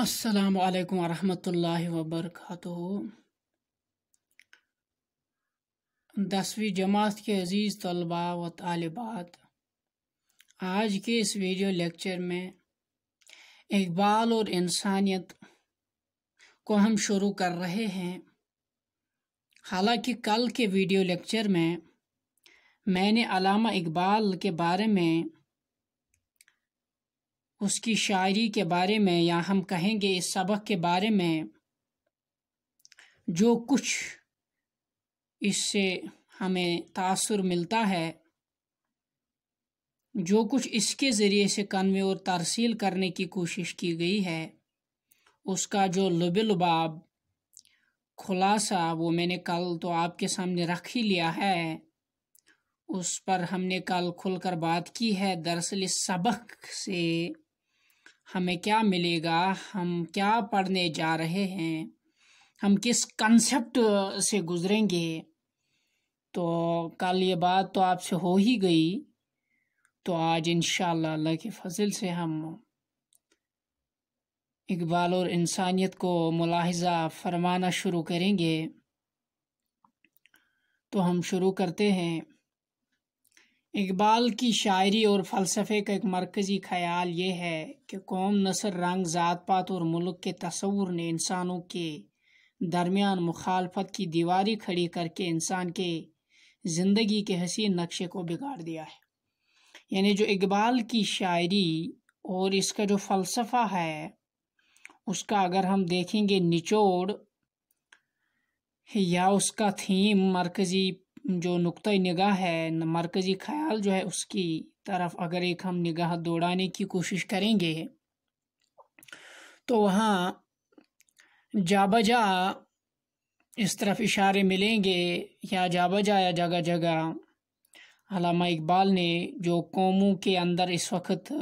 अस्सलाम वालेकुम वरहमतुल्लाहि वबरकatuh दसवीं जमात के अज़ीज़ तलबा व तालिबात आज के इस वीडियो लेक्चर में इकबाल और इंसानियत को हम शुरू कर रहे हैं हालांकि कल के वीडियो लेक्चर में मैंने अलामा इकबाल के बारे में उसकी शायरी के बारे में या हम कहेंगे इस सबक के बारे में जो कुछ इससे हमें तासर मिलता है जो कुछ इसके ज़रिए से कन्वे और तरसील करने की कोशिश की गई है उसका जो लुबलबाब खुलासा वो मैंने कल तो आपके सामने रख ही लिया है उस पर हमने कल खुलकर बात की है दरअसल इस सबक से हमें क्या मिलेगा हम क्या पढ़ने जा रहे हैं हम किस कंसेप्ट से गुजरेंगे तो कल ये बात तो आपसे हो ही गई तो आज इन अल्लाह के फजल से हम इकबाल और इंसानियत को मुलाहजा फरमाना शुरू करेंगे तो हम शुरू करते हैं इकबाल की शायरी और फ़लसफ़े का एक मरकज़ी ख्याल ये है कि कौम नसर रंग ज़ात पात और मुल्क के तस्वूर ने इंसानों के दरमियान मुखालफत की दीवारी खड़ी करके इंसान के ज़िंदगी के हसीन नक्शे को बिगाड़ दिया है यानी जो इकबाल की शायरी और इसका जो फ़लसफ़ा है उसका अगर हम देखेंगे निचोड़ या उसका थीम मरकज़ी जो नुक़ निगाह है मरकज़ी ख्याल जो है उसकी तरफ अगर एक हम निगाह दौड़ाने की कोशिश करेंगे तो वहाँ जा बजा इस तरफ इशारे मिलेंगे या जा बजा या जगह जगह अलामा इकबाल ने जो कौमों के अंदर इस वक्त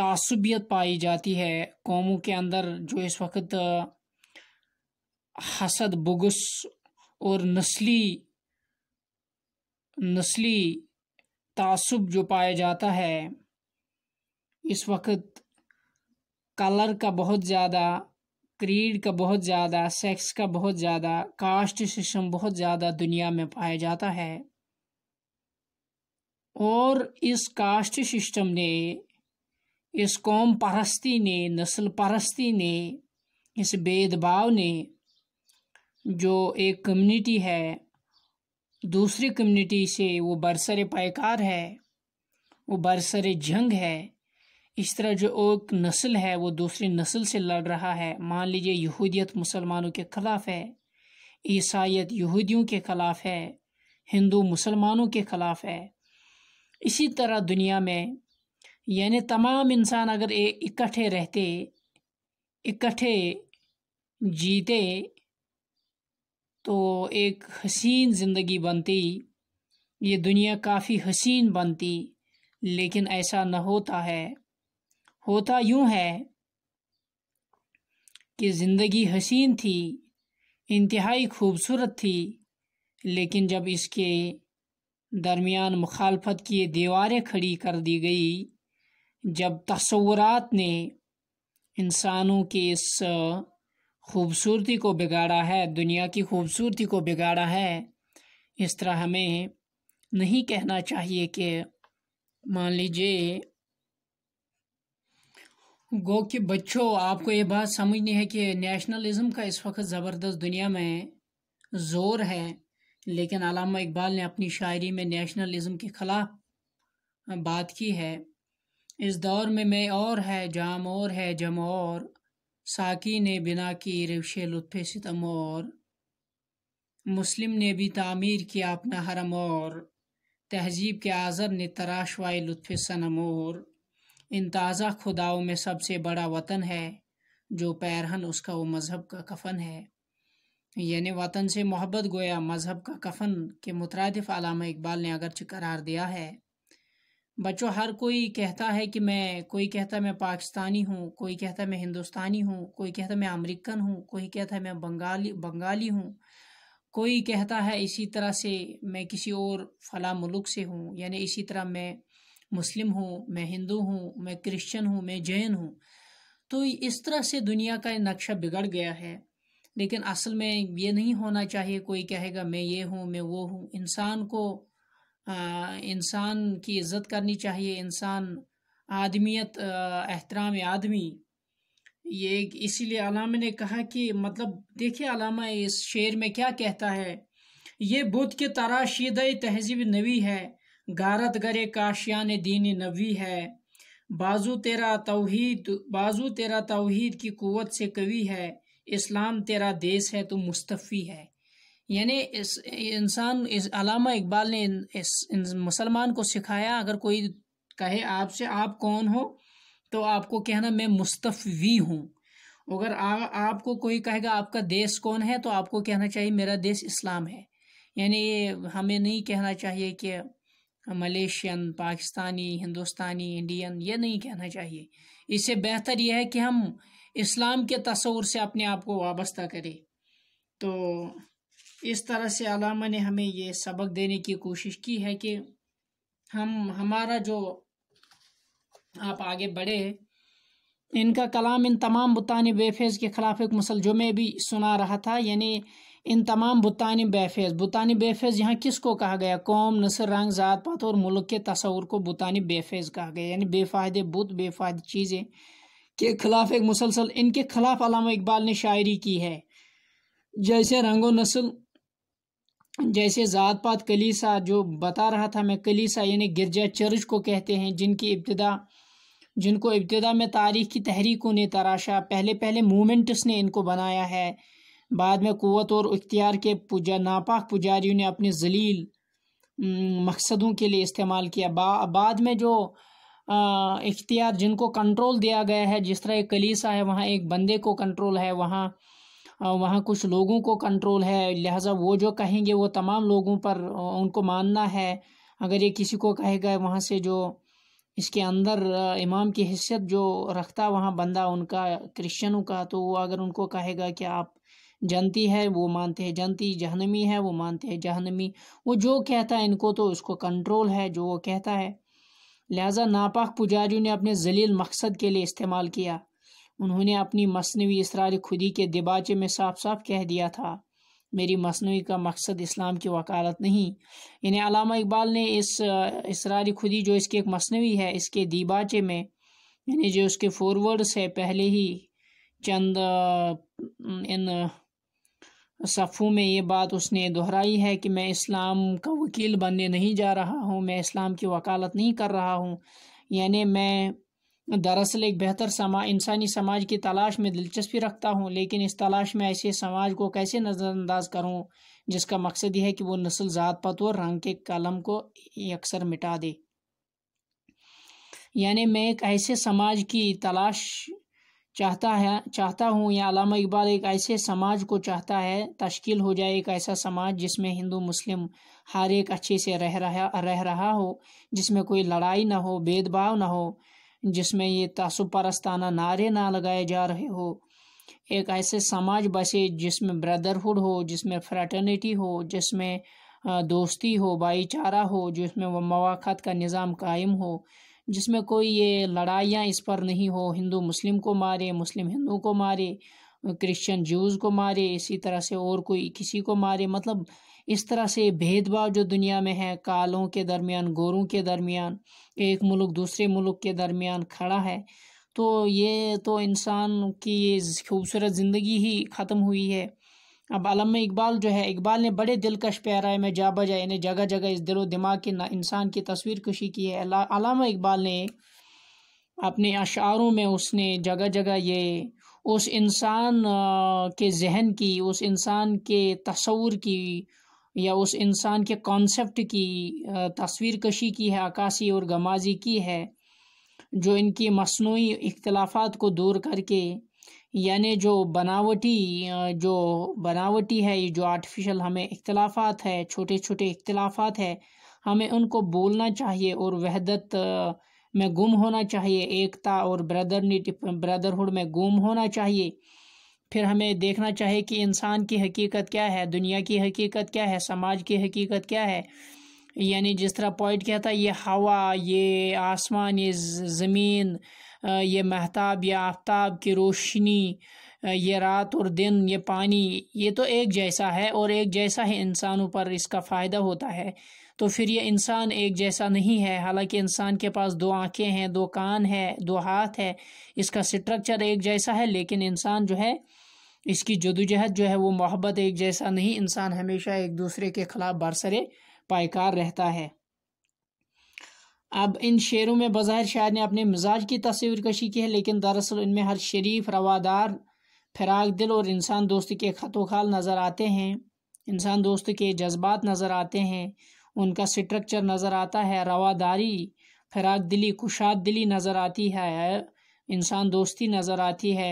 तसबियत पाई जाती है कौमों के अंदर जो इस वक्त हसद बुगस और नस्ली नस्ली तासुब जो पाया जाता है इस वक्त कलर का बहुत ज़्यादा क्रीड का बहुत ज़्यादा सेक्स का बहुत ज़्यादा कास्ट सिस्टम बहुत ज़्यादा दुनिया में पाया जाता है और इस कास्ट सिस्टम ने इस कौम परस्ती ने नस्ल परस्ती ने इस भेदभाव ने जो एक कम्युनिटी है दूसरी कम्युनिटी से वो बरसर पायकार है वो बरसर जंग है इस तरह जो एक नस्ल है वो दूसरी नस्ल से लड़ रहा है मान लीजिए यहूदियत मुसलमानों के ख़िलाफ़ है ईसाइत यहूदियों के ख़िलाफ़ है हिंदू मुसलमानों के ख़िलाफ़ है इसी तरह दुनिया में यानी तमाम इंसान अगर इकट्ठे रहते इकट्ठे जीते तो एक हसीन ज़िंदगी बनती ये दुनिया काफ़ी हसीन बनती लेकिन ऐसा न होता है होता यूं है कि ज़िंदगी हसीन थी इंतहाई खूबसूरत थी लेकिन जब इसके दरमियान मुखालफत की दीवारें खड़ी कर दी गई जब तस्वुरात ने इंसानों के इस खूबसूरती को बिगाड़ा है दुनिया की खूबसूरती को बिगाड़ा है इस तरह हमें नहीं कहना चाहिए कि मान लीजिए गो के बच्चों आपको ये बात समझनी है कि नेशनलिज्म का इस वक्त ज़बरदस्त दुनिया में ज़ोर है लेकिन अलामा इकबाल ने अपनी शायरी में नेशनलिज्म के ख़िलाफ़ बात की है इस दौर में मैं और है जाम और है जम और साकी ने बिना की रिवशे लुत्फ़ सितम और मुस्लिम ने भी तामीर किया अपना हरम और तहजीब के आज़र ने तराश वाए लुत्फ़ सनम और इन ताज़ा खुदाओं में सबसे बड़ा वतन है जो पैरहन उसका वो मज़हब का कफन है यानि वतन से मोहब्बत गोया मज़हब का कफन के मुतरद अलामा इकबाल ने अगरच करार दिया है बच्चों हर कोई कहता है कि मैं कोई कहता है मैं पाकिस्तानी हूँ कोई कहता है मैं हिंदुस्तानी हूँ कोई कहता है मैं अमेरिकन हूँ कोई कहता है मैं बंगाली बंगाली हूँ कोई कहता है इसी तरह से मैं किसी और फला मुल्क से हूँ यानी इसी तरह मैं मुस्लिम हूँ मैं हिंदू हूँ मैं क्रिश्चन हूँ मैं जैन हूँ तो इस तरह से दुनिया का नक्शा बिगड़ गया है लेकिन असल में ये नहीं होना चाहिए कोई कहेगा मैं ये हूँ मैं वो हूँ इंसान को इंसान की इज़्ज़त करनी चाहिए इंसान आदमियत एहतराम आदमी ये इसीलिए अलामा ने कहा कि मतलब देखिए अलामा इस शेर में क्या कहता है ये बुद्ध के तराशीद तहजीब नवी है गारत गरे काशियान दीन नवी है बाजू तेरा तोहद बाजू तेरा तोहद की क़ुत से कवि है इस्लाम तेरा देश है तो मुस्तफ़ी है यानी इस इंसान इस अलामा इकबाल ने इस, इस मुसलमान को सिखाया अगर कोई कहे आपसे आप कौन हो तो आपको कहना मैं मुस्तफ़ी हूँ अगर आपको कोई कहेगा आपका देश कौन है तो आपको कहना चाहिए मेरा देश इस्लाम है यानी ये हमें नहीं कहना चाहिए कि मलेशियन पाकिस्तानी हिंदुस्तानी इंडियन ये नहीं कहना चाहिए इससे बेहतर यह है कि हम इस्लाम के तस्वूर से अपने आप को वाबस्ता करें तो इस तरह से अलामा ने हमें ये सबक देने की कोशिश की है कि हम हमारा जो आप आगे बढ़े इनका कलाम इन तमाम बुतान बेफेज़ के ख़िलाफ़ एक मसल जुमे भी सुना रहा था यानी इन तमाम बुतान बेफेज़ बुतान बेफेज़ यहाँ किस को कहा गया कौम नसर रंग ज़ात पात और मुल्क के तस्वूर को बुतान बेफेज़ कहा गया यानी बेफ़ायदे बुत बेफ़ायदे चीज़ें के ख़िलाफ़ एक मुसलसल इनके ख़िलाफ़ अलामा इकबाल ने शायरी की है जैसे रंगो नसल जैसे ज़ात पात कलीसा जो बता रहा था मैं कलीसा यानी गिरजा चर्च को कहते हैं जिनकी इब्तदा जिनको इब्तदा में तारीख़ की तहरीकों ने तराशा पहले पहले मूमेंट्स ने इनको बनाया है बाद में क़वत और इख्तियार के पुजा नापाक पुजारियों ने अपने जलील मकसदों के लिए इस्तेमाल किया बा, बाद में जो इख्तियार जिनको कंट्रोल दिया गया है जिस तरह एक कलीसा है वहाँ एक बंदे को कंट्रोल है वहाँ वहाँ कुछ लोगों को कंट्रोल है लिहाजा वो जो कहेंगे वो तमाम लोगों पर उनको मानना है अगर ये किसी को कहेगा वहाँ से जो इसके अंदर इमाम की हैसियत जो रखता वहाँ बंदा उनका क्रिश्चनों का तो वो अगर उनको कहेगा कि आप जनती है वो मानते हैं जनती जहनमी है वो मानते हैं जहनमी वो जो कहता है इनको तो उसको कंट्रोल है जो वो कहता है लिहाजा नापाक पुजारियों ने अपने जलील मकसद के लिए इस्तेमाल किया उन्होंने अपनी मसनवी इसरार खुदी के दिबाचे में साफ साफ कह दिया था मेरी मसनू का मकसद इस्लाम की वकालत नहीं इन्हें अलामा इकबाल ने इस इसरार खुदी जो इसकी एक मसनवी है इसके दिबाचे में यानी जो उसके फॉरवर्ड्स है पहले ही चंद इन सफ़ों में ये बात उसने दोहराई है कि मैं इस्लाम का वकील बनने नहीं जा रहा हूँ मैं इस्लाम की वकालत नहीं कर रहा हूँ यानी मैं दरअसल एक बेहतर समा इंसानी समाज की तलाश में दिलचस्पी रखता हूँ लेकिन इस तलाश में ऐसे समाज को कैसे नज़रअंदाज करूँ जिसका मकसद यह है कि वो नस्ल ज़ात पत और रंग के कलम को अक्सर मिटा दे यानी मैं एक ऐसे समाज की तलाश चाहता है चाहता हूँ या अलामा इकबाल एक ऐसे समाज को चाहता है तश्कील हो जाए एक ऐसा समाज जिसमें हिंदू मुस्लिम हर एक अच्छे से रह रहा रह रहा हो जिसमें कोई लड़ाई ना हो भेदभाव ना हो जिसमें ये तसुपरस्ताना नारे ना लगाए जा रहे हो एक ऐसे समाज बसे जिसमें ब्रदरहुड हो जिसमें फ्रेटर्निटी हो जिसमें दोस्ती हो भाईचारा हो जिसमें वह का निज़ाम कायम हो जिसमें कोई ये लड़ाइयाँ इस पर नहीं हो हिंदू मुस्लिम को मारे मुस्लिम हिंदू को मारे क्रिश्चियन जूज़ को मारे इसी तरह से और कोई किसी को मारे मतलब इस तरह से भेदभाव जो दुनिया में है कालों के दरमियान गोरों के दरमियान एक मुल्क दूसरे मुल्क के दरमियान खड़ा है तो ये तो इंसान की ये खूबसूरत ज़िंदगी ही ख़त्म हुई है अब अलम इकबाल जो है इकबाल ने बड़े दिलकश है मैं जा बजा इन्हें जगह जगह इस दिलो दिमाग के इंसान की तस्वीर कशी की है इकबाल ने अपने अशारों में उसने जगह जगह ये उस इंसान के जहन की उस इंसान के तस्वूर की या उस इंसान के कॉन्सेप्ट की तस्वीर कशी की है अक्सी और गमाजी की है जो इनकी मसनू इख्तलाफात को दूर करके यानी जो बनावटी जो बनावटी है जो आर्टिफिशल हमें इख्तलाफात है छोटे छोटे इख्तलाफात है हमें उनको बोलना चाहिए और वहदत में गुम होना चाहिए एकता और ब्रदरनी ब्रदरहुड में गुम होना चाहिए फिर हमें देखना चाहिए कि इंसान की हकीकत क्या है दुनिया की हकीकत क्या है समाज की हकीकत क्या है यानी जिस तरह पॉइंट क्या था ये हवा ये आसमान ये ज़मीन ये महताब या आफ्ताब की रोशनी ये रात और दिन ये पानी ये तो एक जैसा है और एक जैसा ही इंसानों पर इसका फ़ायदा होता है तो फिर ये इंसान एक जैसा नहीं है हालांकि इंसान के पास दो आंखें हैं दो कान है दो हाथ है इसका स्ट्रक्चर एक जैसा है लेकिन इंसान जो है इसकी जदोजहद जो है वो मोहब्बत एक जैसा नहीं इंसान हमेशा एक दूसरे के ख़िलाफ़ बरसरे पायकार रहता है अब इन शेरों में बज़ाहिर शायर ने अपने मिजाज की तस्वीर कशी की है लेकिन दरअसल इनमें हर शरीफ रवादार फिराक दिल और इंसान दोस्त के ख़तोखाल नज़र आते हैं इंसान दोस्त के जज्बात नज़र आते हैं उनका स्ट्रक्चर नज़र आता है रवादारी फिराक दिली कुशाद दिली नज़र आती है इंसान दोस्ती नज़र आती है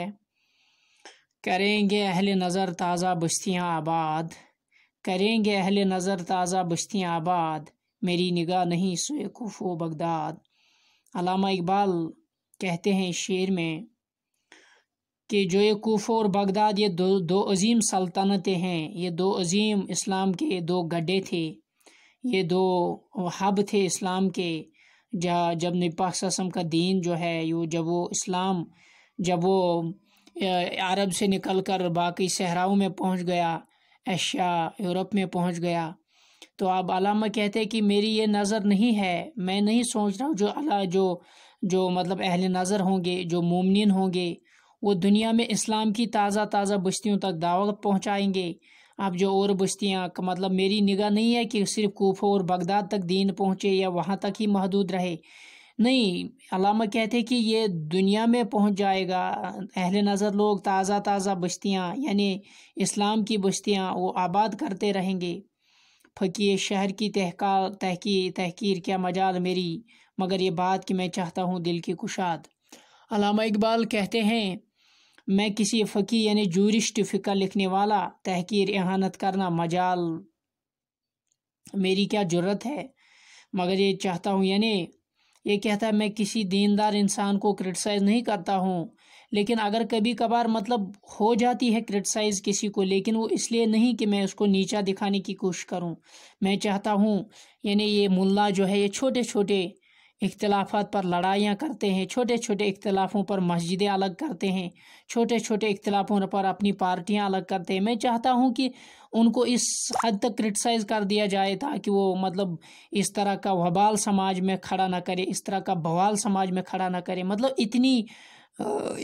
करेंगे अहल नज़र ताज़ा बस्तियाँ आबाद करेंगे अहल नज़र ताज़ा बस्तियाँ आबाद मेरी निगाह नहीं सोए खुफो बगदाद अलामा इकबाल कहते हैं शेर में कि जो ये कोफो और बगदाद ये दो दो अज़ीम सल्तनतें हैं ये दो अज़ीम इस्लाम के दो गड्ढे थे ये दो हब थे इस्लाम के जहाँ जब नबी पाक का दीन जो है यो जब वो इस्लाम जब वो अरब से निकलकर बाकी सहराओं में पहुंच गया एशिया यूरोप में पहुंच गया तो आप अलामा कहते हैं कि मेरी ये नज़र नहीं है मैं नहीं सोच रहा हूँ जो अला जो जो मतलब अहल नज़र होंगे जो मुमिन होंगे वो दुनिया में इस्लाम की ताज़ा ताज़ा बस्तियों तक दावत पहुँचाएँगे अब जो और बस्तियाँ मतलब मेरी निगाह नहीं है कि सिर्फ कोफो और बगदाद तक दीन पहुँचे या वहाँ तक ही महदूद रहे नहीं अलामा कहते कि ये दुनिया में पहुंच जाएगा अहल नज़र लोग ताज़ा ताज़ा बस्तियाँ यानी इस्लाम की बस्तियाँ वो आबाद करते रहेंगे फकीर शहर की तहका तहकी तहकीर क्या मजाल मेरी मगर ये बात कि मैं चाहता हूँ दिल की कुशाद अलामा इकबाल कहते हैं मैं किसी फ़की यानी जूरिस्ट फ़िक्र लिखने वाला तहकीर एहानत करना मजाल मेरी क्या जरूरत है मगर ये चाहता हूँ यानी ये कहता है मैं किसी दीनदार इंसान को क्रिटिसाइज़ नहीं करता हूँ लेकिन अगर कभी कभार मतलब हो जाती है क्रिटिसाइज़ किसी को लेकिन वो इसलिए नहीं कि मैं उसको नीचा दिखाने की कोशिश करूँ मैं चाहता हूँ यानी ये मुल्ला जो है ये छोटे छोटे इख्तलाफात पर लड़ाइयाँ करते हैं छोटे छोटे इख्तलाफों पर मस्जिदें अलग करते हैं छोटे छोटे इख्तलाफों पर अपनी पार्टियाँ अलग करते हैं मैं चाहता हूँ कि उनको इस हद तक क्रिटिसाइज़ कर दिया जाए ताकि वो मतलब इस तरह का वबाल समाज में खड़ा ना करे इस तरह का बवाल समाज में खड़ा ना करे मतलब इतनी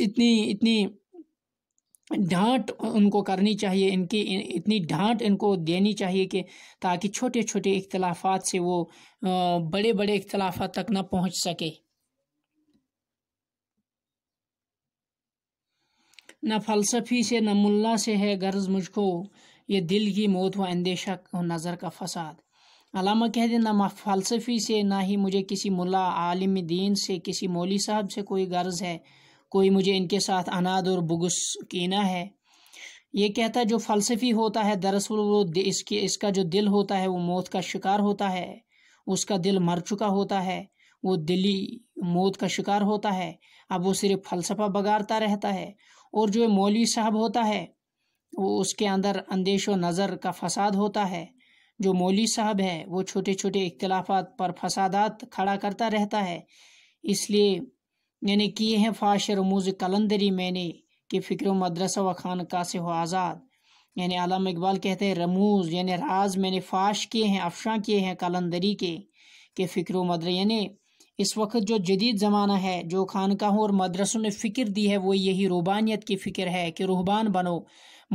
इतनी इतनी डांट उनको करनी चाहिए इनकी इतनी डांट इनको देनी चाहिए कि ताकि छोटे छोटे इख्तलाफा से वो बड़े बड़े इख्तलाफा तक ना पहुंच सके ना फलसफी से ना मुल्ला से है गर्ज मुझको ये दिल की मौत व अंदेशा और नज़र का फ़साद अलामा दें ना मैं फ़लसफ़ी से ना ही मुझे किसी मुला आलिम दीन से किसी मौली साहब से कोई गर्ज़ है कोई मुझे इनके साथ अनाद और बुगस कीना है ये कहता जो फ़लसफ़ी होता है दरअसल वो इसके इसका जो दिल होता है वो मौत का शिकार होता है उसका दिल मर चुका होता है वो दिली मौत का शिकार होता है अब वो सिर्फ फ़लसफ़ा बगाड़ता रहता है और जो मौलवी साहब होता है वो उसके अंदर अंदेश व नज़र का फसाद होता है जो मौली साहब है वो छोटे छोटे इख्तलाफात पर फसादात खड़ा करता रहता है इसलिए मैंने किए हैं फाश रमूज कलंदरी मैंने कि फ़िक्र मदरसा व ख़ान का से हो आज़ाद यानि आलम इकबाल कहते हैं रमूज यानी राज मैंने फाश किए हैं अफशा किए हैं कलंदरी के कि फ़िक्र मदर यानी इस वक्त जो जदीद ज़माना है जो खानकाहों और मदरसों ने फ़िक्र दी है वो यही रूबानियत की फ़िक्र है कि रूहबान बनो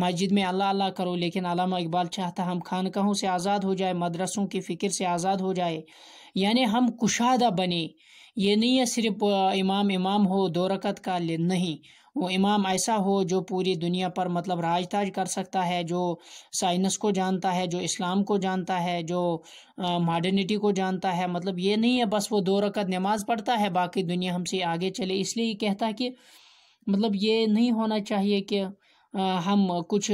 मस्जिद में अल्लाह अल्लाह करो लेकिन अलामा इकबाल चाहता हम खानकहों से आज़ाद हो जाए मदरसों की फ़िक्र से आज़ाद हो जाए यानि हम कुशादा बने ये नहीं है सिर्फ इमाम इमाम हो दो रकत का नहीं वो इमाम ऐसा हो जो पूरी दुनिया पर मतलब राज ताज कर सकता है जो साइंस को जानता है जो इस्लाम को जानता है जो मॉडर्निटी को जानता है मतलब ये नहीं है बस वो दो रकत नमाज़ पढ़ता है बाकी दुनिया हमसे आगे चले इसलिए कहता है कि मतलब ये नहीं होना चाहिए कि हम कुछ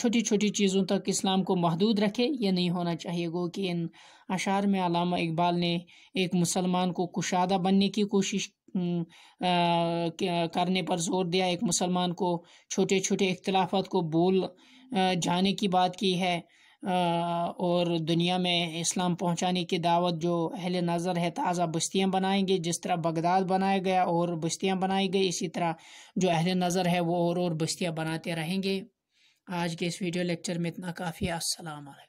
छोटी छोटी चीज़ों तक इस्लाम को महदूद रखें यह नहीं होना चाहिए गो कि इन अशार में अलामा इकबाल ने एक मुसलमान को कुशादा बनने की कोशिश करने पर जोर दिया एक मुसलमान को छोटे छोटे इख्तलाफात को बोल जाने की बात की है और दुनिया में इस्लाम पहुंचाने की दावत जो अहल नज़र है ताज़ा बस्तियां बनाएंगे जिस तरह बगदाद बनाया गया और बस्तियां बनाई गई इसी तरह जो अहल नज़र है वो और और बस्तियां बनाते रहेंगे आज के इस वीडियो लेक्चर में इतना काफ़ी असल